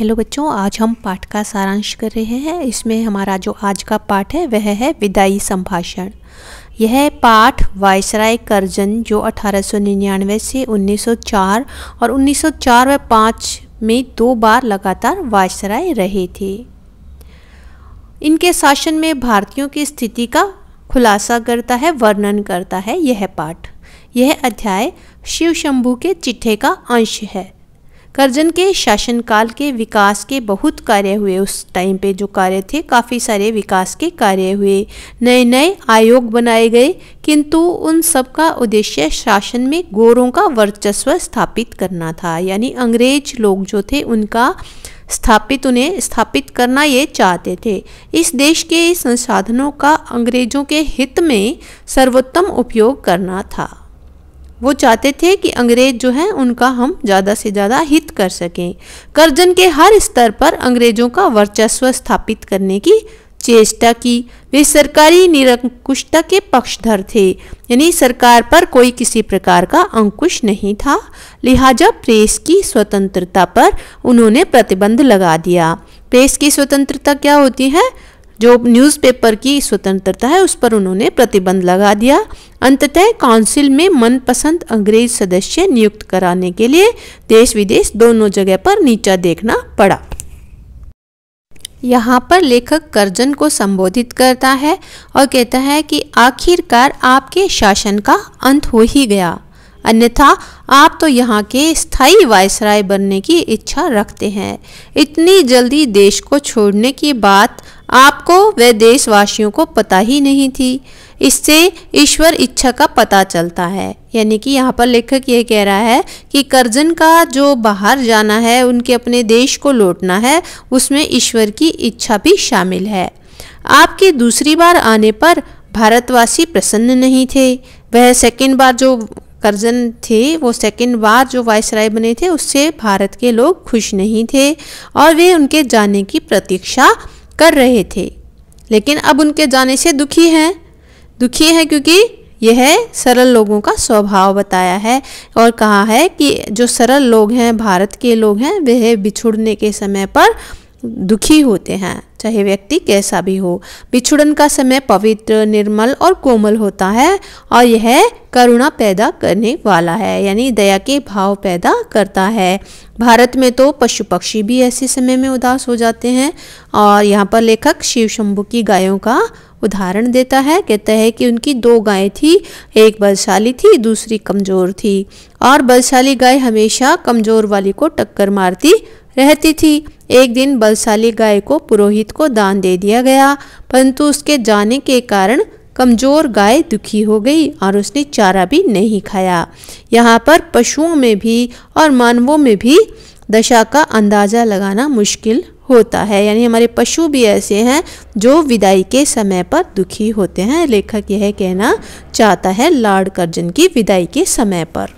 hello बच्चों आज हम पाठ का सारांश कर रहे हैं इसमें हमारा जो आज का पाठ है वह है विदाई संभाषण यह पाठ वायसराय करजन जो 1899 से 1904 और 1904 व 5 में दो बार लगातार वायसराय रहे थे इनके शासन में भारतीयों की स्थिति का खुलासा करता है वर्णन करता है यह पाठ यह अध्याय शिव शंभू के चिट्ठे का अंश है करजन के शासनकाल के विकास के बहुत कार्य हुए उस टाइम पे जो कार्य थे काफ़ी सारे विकास के कार्य हुए नए नए आयोग बनाए गए किंतु उन सब का उद्देश्य शासन में गोरों का वर्चस्व स्थापित करना था यानी अंग्रेज लोग जो थे उनका स्थापित उन्हें स्थापित करना ये चाहते थे इस देश के संसाधनों का अंग्रेजों के हित में सर्वोत्तम उपयोग करना था वो चाहते थे कि अंग्रेज जो हैं उनका हम ज़्यादा से ज़्यादा हित कर सकें करजन के हर स्तर पर अंग्रेज़ों का वर्चस्व स्थापित करने की चेष्टा की वे सरकारी निरंकुशता के पक्षधर थे यानी सरकार पर कोई किसी प्रकार का अंकुश नहीं था लिहाजा प्रेस की स्वतंत्रता पर उन्होंने प्रतिबंध लगा दिया प्रेस की स्वतंत्रता क्या होती है जो न्यूज़पेपर की स्वतंत्रता है उस पर उन्होंने प्रतिबंध लगा दिया अंततः काउंसिल में मनपसंद अंग्रेज सदस्य नियुक्त कराने के लिए देश विदेश दोनों जगह पर नीचा देखना पड़ा यहाँ पर लेखक कर्जन को संबोधित करता है और कहता है कि आखिरकार आपके शासन का अंत हो ही गया अन्यथा आप तो यहाँ के स्थायी वायसराय बनने की इच्छा रखते हैं इतनी जल्दी देश को छोड़ने की बात आपको व देशवासियों को पता ही नहीं थी इससे ईश्वर इच्छा का पता चलता है यानी कि यहाँ पर लेखक ये कह रहा है कि कर्जन का जो बाहर जाना है उनके अपने देश को लौटना है उसमें ईश्वर की इच्छा भी शामिल है आपके दूसरी बार आने पर भारतवासी प्रसन्न नहीं थे वह सेकेंड बार जो कर्जन थे वो सेकंड बार जो वाइस राय बने थे उससे भारत के लोग खुश नहीं थे और वे उनके जाने की प्रतीक्षा कर रहे थे लेकिन अब उनके जाने से दुखी हैं दुखी हैं क्योंकि यह सरल लोगों का स्वभाव बताया है और कहा है कि जो सरल लोग हैं भारत के लोग हैं वह बिछुड़ने के समय पर दुखी होते हैं चाहे व्यक्ति कैसा भी हो बिछुड़न का समय पवित्र निर्मल और कोमल होता है और यह करुणा पैदा करने वाला है यानी दया के भाव पैदा करता है भारत में तो पशु पक्षी भी ऐसे समय में उदास हो जाते हैं और यहाँ पर लेखक शिव शंभु की गायों का उदाहरण देता है कहता है कि उनकी दो गायें थी एक बलशाली थी दूसरी कमज़ोर थी और बलशाली गाय हमेशा कमज़ोर वाली को टक्कर मारती रहती थी एक दिन बलशाली गाय को पुरोहित को दान दे दिया गया परंतु उसके जाने के कारण कमजोर गाय दुखी हो गई और उसने चारा भी नहीं खाया यहाँ पर पशुओं में भी और मानवों में भी दशा का अंदाज़ा लगाना मुश्किल होता है यानी हमारे पशु भी ऐसे हैं जो विदाई के समय पर दुखी होते हैं लेखक यह कहना चाहता है लार्ड कर्जन की विदाई के समय पर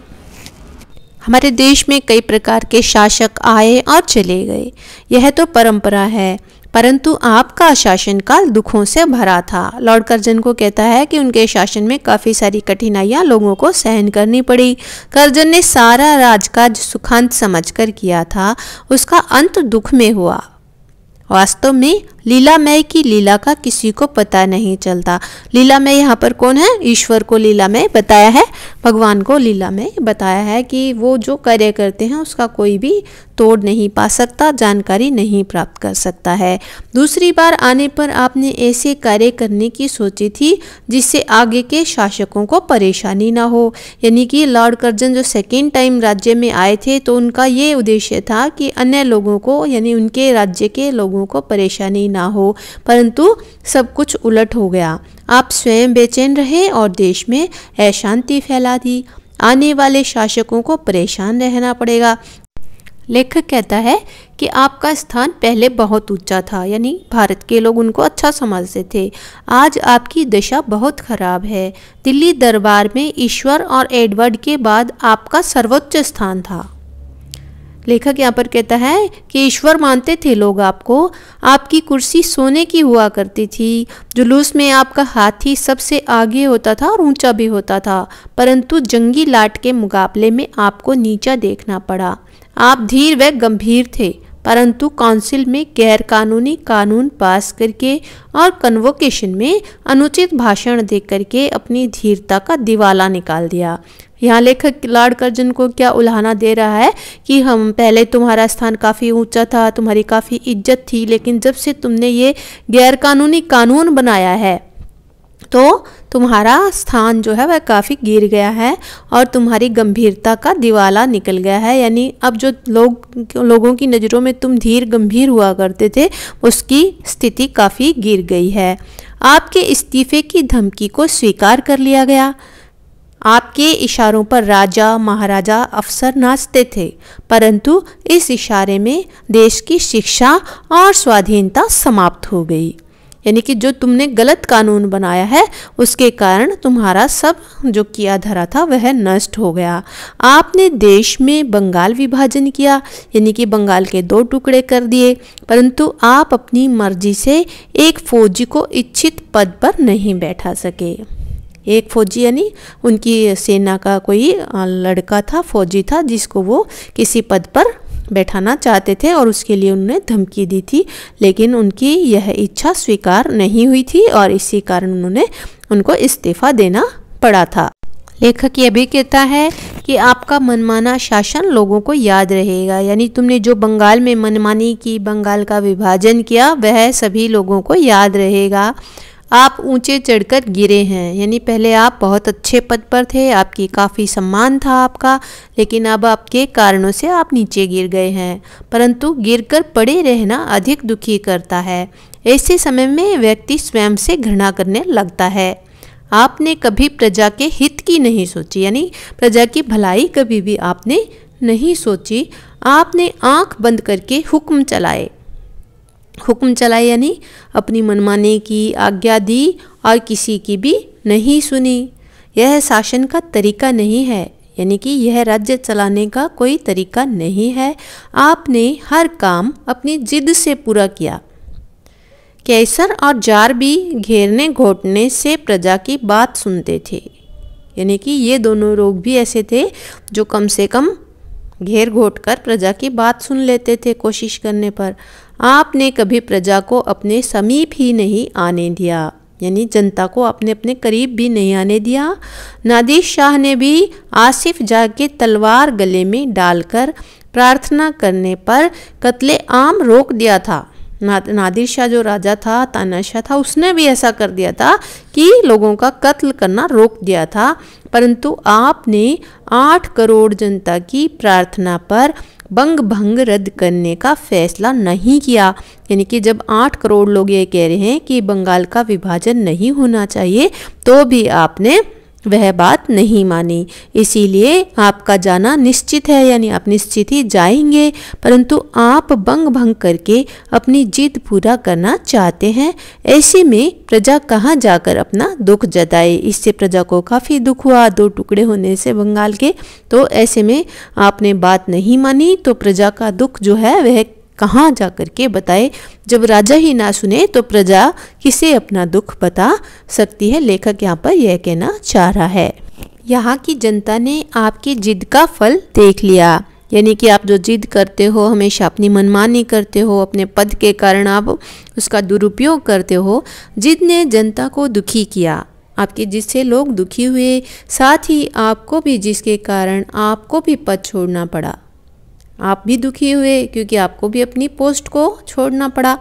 हमारे देश में कई प्रकार के शासक आए और चले गए यह तो परंपरा है परंतु आपका शासनकाल दुखों से भरा था लॉर्ड कर्जन को कहता है कि उनके शासन में काफ़ी सारी कठिनाइयाँ लोगों को सहन करनी पड़ी कर्जन ने सारा राजकाज सुखांत समझकर किया था उसका अंत दुख में हुआ वास्तव में लीलामय की लीला का किसी को पता नहीं चलता लीलामय यहाँ पर कौन है ईश्वर को लीलामय बताया है भगवान को लीलामय बताया है कि वो जो कार्य करते हैं उसका कोई भी तोड़ नहीं पा सकता जानकारी नहीं प्राप्त कर सकता है दूसरी बार आने पर आपने ऐसे कार्य करने की सोची थी जिससे आगे के शासकों को परेशानी ना हो यानी कि लॉर्ड कर्जन जो सेकेंड टाइम राज्य में आए थे तो उनका ये उद्देश्य था कि अन्य लोगों को यानी उनके राज्य के लोगों को परेशानी ना हो परंतु सब कुछ उलट हो गया आप स्वयं बेचैन रहे और देश में अशांति फैला दी आने वाले शासकों को परेशान रहना पड़ेगा लेखक कहता है कि आपका स्थान पहले बहुत ऊंचा था यानी भारत के लोग उनको अच्छा समझते थे आज आपकी दशा बहुत खराब है दिल्ली दरबार में ईश्वर और एडवर्ड के बाद आपका सर्वोच्च स्थान था लेखक यहाँ पर कहता है कि ईश्वर मानते थे लोग आपको आपकी कुर्सी सोने की हुआ करती थी जुलूस में आपका हाथी सबसे आगे होता था और ऊंचा भी होता था परंतु जंगी लाट के मुकाबले में आपको नीचा देखना पड़ा आप धीर व गंभीर थे परंतु काउंसिल में गैर कानूनी कानून पास करके और कन्वोकेशन में अनुचित भाषण दे करके अपनी धीरता का दिवाला निकाल दिया यहाँ लेखक लॉर्ड कर्जन को क्या उल्हाना दे रहा है कि हम पहले तुम्हारा स्थान काफ़ी ऊंचा था तुम्हारी काफ़ी इज्जत थी लेकिन जब से तुमने ये गैरकानूनी कानून बनाया है तो तुम्हारा स्थान जो है वह काफ़ी गिर गया है और तुम्हारी गंभीरता का दिवाला निकल गया है यानी अब जो लोग लोगों की नज़रों में तुम धीर गंभीर हुआ करते थे उसकी स्थिति काफ़ी गिर गई है आपके इस्तीफे की धमकी को स्वीकार कर लिया गया आपके इशारों पर राजा महाराजा अफसर नाचते थे परंतु इस इशारे में देश की शिक्षा और स्वाधीनता समाप्त हो गई यानी कि जो तुमने गलत कानून बनाया है उसके कारण तुम्हारा सब जो किया धरा था वह नष्ट हो गया आपने देश में बंगाल विभाजन किया यानी कि बंगाल के दो टुकड़े कर दिए परंतु आप अपनी मर्जी से एक फौजी को इच्छित पद पर नहीं बैठा सके एक फौजी यानी उनकी सेना का कोई लड़का था फौजी था जिसको वो किसी पद पर बैठाना चाहते थे और उसके लिए उन्होंने धमकी दी थी लेकिन उनकी यह इच्छा स्वीकार नहीं हुई थी और इसी कारण उन्होंने उनको इस्तीफा देना पड़ा था लेखक यह भी कहता है कि आपका मनमाना शासन लोगों को याद रहेगा यानी तुमने जो बंगाल में मनमानी की बंगाल का विभाजन किया वह सभी लोगों को याद रहेगा आप ऊंचे चढ़कर गिरे हैं यानी पहले आप बहुत अच्छे पद पर थे आपकी काफ़ी सम्मान था आपका लेकिन अब आपके कारणों से आप नीचे गिर गए हैं परंतु गिरकर पड़े रहना अधिक दुखी करता है ऐसे समय में व्यक्ति स्वयं से घृणा करने लगता है आपने कभी प्रजा के हित की नहीं सोची यानी प्रजा की भलाई कभी भी आपने नहीं सोची आपने आंख बंद करके हुक्म चलाए हुक्म चलाए यानी अपनी मनमाने की आज्ञा दी और किसी की भी नहीं सुनी यह शासन का तरीका नहीं है यानी कि यह राज्य चलाने का कोई तरीका नहीं है आपने हर काम अपनी जिद से पूरा किया कैसर और जार भी घेरने घोटने से प्रजा की बात सुनते थे यानी कि ये दोनों लोग भी ऐसे थे जो कम से कम घेर घोट कर प्रजा की बात सुन लेते थे कोशिश करने पर आपने कभी प्रजा को अपने समीप ही नहीं आने दिया यानी जनता को अपने अपने करीब भी नहीं आने दिया नादिर शाह ने भी आसिफ जा के तलवार गले में डालकर प्रार्थना करने पर कत्ले आम रोक दिया था नादिर शाह जो राजा था तानाशाह था उसने भी ऐसा कर दिया था कि लोगों का कत्ल करना रोक दिया था परंतु आपने आठ करोड़ जनता की प्रार्थना पर बंग भंग रद्द करने का फैसला नहीं किया यानी कि जब आठ करोड़ लोग ये कह रहे हैं कि बंगाल का विभाजन नहीं होना चाहिए तो भी आपने वह बात नहीं मानी इसीलिए आपका जाना निश्चित है यानी आप निश्चित ही जाएंगे परंतु आप बंग भंग करके अपनी जीत पूरा करना चाहते हैं ऐसे में प्रजा कहाँ जाकर अपना दुख जताए इससे प्रजा को काफ़ी दुख हुआ दो टुकड़े होने से बंगाल के तो ऐसे में आपने बात नहीं मानी तो प्रजा का दुख जो है वह कहाँ जा कर के बताए जब राजा ही ना सुने तो प्रजा किसे अपना दुख बता सकती है लेखक यहाँ पर यह कहना चाह रहा है यहाँ की जनता ने आपकी जिद का फल देख लिया यानी कि आप जो जिद करते हो हमेशा अपनी मनमानी करते हो अपने पद के कारण आप उसका दुरुपयोग करते हो जिद ने जनता को दुखी किया आपके जिससे लोग दुखी हुए साथ ही आपको भी जिसके कारण आपको भी पद छोड़ना पड़ा आप भी दुखी हुए क्योंकि आपको भी अपनी पोस्ट को छोड़ना पड़ा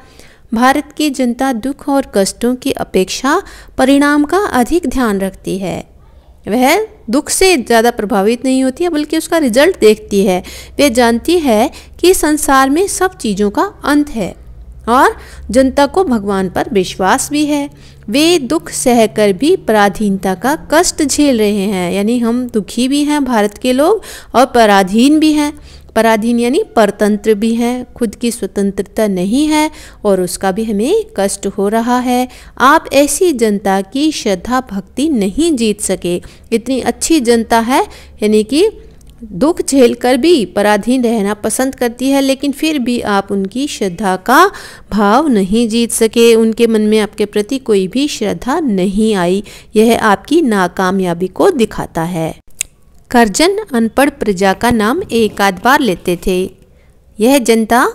भारत की जनता दुख और कष्टों की अपेक्षा परिणाम का अधिक ध्यान रखती है वह दुख से ज़्यादा प्रभावित नहीं होती है बल्कि उसका रिजल्ट देखती है वे जानती है कि संसार में सब चीज़ों का अंत है और जनता को भगवान पर विश्वास भी है वे दुख सहकर भी पराधीनता का कष्ट झेल रहे हैं यानी हम दुखी भी हैं भारत के लोग और पराधीन भी हैं पराधीन यानी परतंत्र भी हैं खुद की स्वतंत्रता नहीं है और उसका भी हमें कष्ट हो रहा है आप ऐसी जनता की श्रद्धा भक्ति नहीं जीत सके इतनी अच्छी जनता है यानी कि दुख झेलकर भी पराधीन रहना पसंद करती है लेकिन फिर भी आप उनकी श्रद्धा का भाव नहीं जीत सके उनके मन में आपके प्रति कोई भी श्रद्धा नहीं आई यह आपकी नाकामयाबी को दिखाता है करजन अनपढ़ प्रजा का नाम एक आध बार लेते थे यह जनता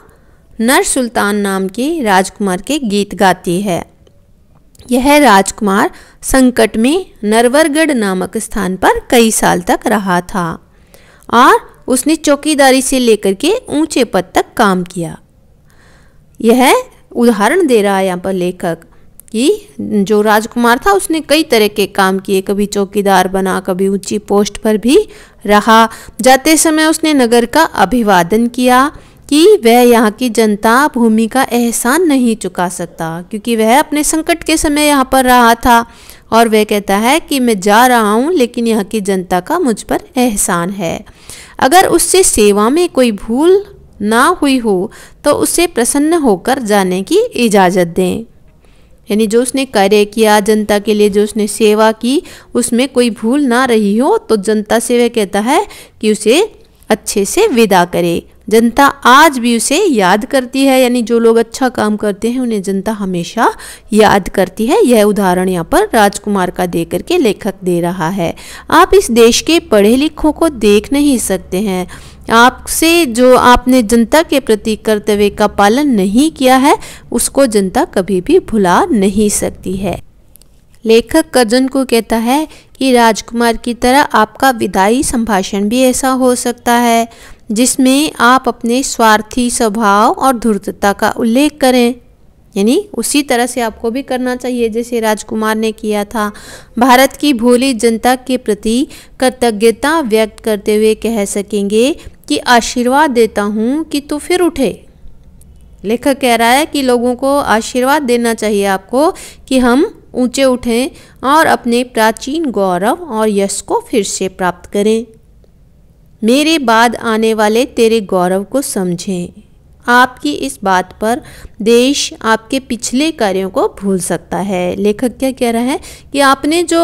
नर सुल्तान नाम के राजकुमार के गीत गाती है यह राजकुमार संकट में नरवरगढ़ नामक स्थान पर कई साल तक रहा था और उसने चौकीदारी से लेकर के ऊंचे पद तक काम किया यह उदाहरण दे रहा है यहाँ पर लेखक कि जो राजकुमार था उसने कई तरह के काम किए कभी चौकीदार बना कभी ऊंची पोस्ट पर भी रहा जाते समय उसने नगर का अभिवादन किया कि वह यहाँ की जनता भूमि का एहसान नहीं चुका सकता क्योंकि वह अपने संकट के समय यहाँ पर रहा था और वह कहता है कि मैं जा रहा हूँ लेकिन यहाँ की जनता का मुझ पर एहसान है अगर उससे सेवा में कोई भूल ना हुई हो तो उसे प्रसन्न होकर जाने की इजाज़त दें यानी जो उसने कार्य किया जनता के लिए जो उसने सेवा की उसमें कोई भूल ना रही हो तो जनता से वह कहता है कि उसे अच्छे से विदा करे जनता आज भी उसे याद करती है यानी जो लोग अच्छा काम करते हैं उन्हें जनता हमेशा याद करती है यह उदाहरण यहाँ पर राजकुमार का दे करके लेखक दे रहा है आप इस देश के पढ़े लिखों को देख नहीं सकते हैं आपसे जो आपने जनता के प्रति कर्तव्य का पालन नहीं किया है उसको जनता कभी भी भुला नहीं सकती है लेखक कर्जन को कहता है कि राजकुमार की तरह आपका विदाई संभाषण भी ऐसा हो सकता है जिसमें आप अपने स्वार्थी स्वभाव और धूर्तता का उल्लेख करें यानी उसी तरह से आपको भी करना चाहिए जैसे राजकुमार ने किया था भारत की भोली जनता के प्रति कृतज्ञता व्यक्त करते हुए कह सकेंगे कि आशीर्वाद देता हूँ कि तू फिर उठे लेखक कह रहा है कि लोगों को आशीर्वाद देना चाहिए आपको कि हम ऊंचे उठें और अपने प्राचीन गौरव और यश को फिर से प्राप्त करें मेरे बाद आने वाले तेरे गौरव को समझें आपकी इस बात पर देश आपके पिछले कार्यों को भूल सकता है लेखक क्या कह रहा है कि आपने जो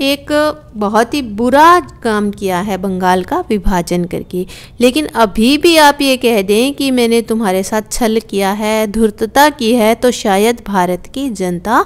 एक बहुत ही बुरा काम किया है बंगाल का विभाजन करके लेकिन अभी भी आप ये कह दें कि मैंने तुम्हारे साथ छल किया है धूर्तता की है तो शायद भारत की जनता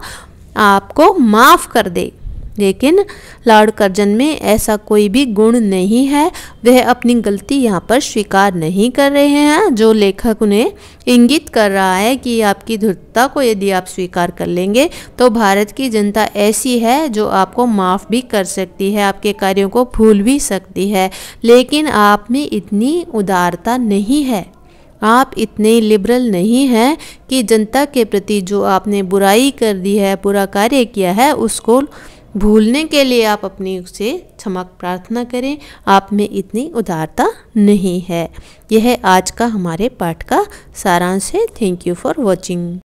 आपको माफ़ कर दे लेकिन लॉर्ड कर्जन में ऐसा कोई भी गुण नहीं है वह अपनी गलती यहाँ पर स्वीकार नहीं कर रहे हैं जो लेखक उन्हें इंगित कर रहा है कि आपकी धुरता को यदि आप स्वीकार कर लेंगे तो भारत की जनता ऐसी है जो आपको माफ़ भी कर सकती है आपके कार्यों को भूल भी सकती है लेकिन आप में इतनी उदारता नहीं है आप इतने लिबरल नहीं हैं कि जनता के प्रति जो आपने बुराई कर दी है बुरा कार्य किया है उसको भूलने के लिए आप अपनी से क्षमा प्रार्थना करें आप में इतनी उदारता नहीं है यह आज का हमारे पाठ का सारांश है थैंक यू फॉर वॉचिंग